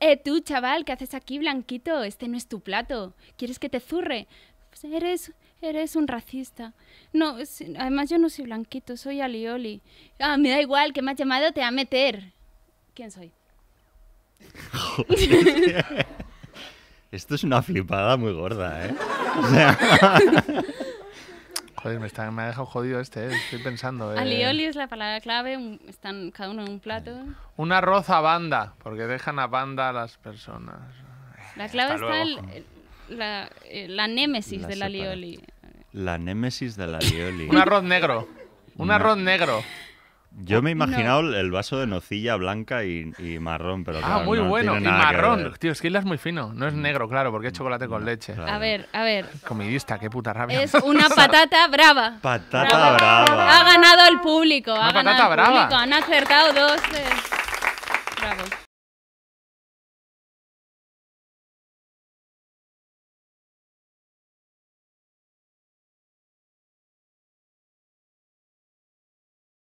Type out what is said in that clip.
Eh, tú, chaval, ¿qué haces aquí, blanquito? Este no es tu plato. ¿Quieres que te zurre? Pues eres, eres un racista. No, además yo no soy blanquito, soy alioli. Ah, me da igual, que me has llamado, te va a meter. ¿Quién soy? Esto es una flipada muy gorda, ¿eh? me, ha dejado jodido este, eh, estoy pensando. Eh. Alioli es la palabra clave, están cada uno en un plato. Un arroz a banda, porque dejan a banda a las personas. La clave está la, eh, la, némesis la alioli. La némesis la alioli. un arroz negro. Un arroz negro. Yo me he oh, imaginado el vaso de nocilla blanca y, marrón, pero. Ah, muy bueno. Y marrón. Tío, es que es muy fino. No es mm. negro, claro, porque es chocolate con leche. A ver, a ver. Comidista, qué puta rabia. Es una patata brava. Patata brava. Ha ganado el público. Han acertado dos. Eh.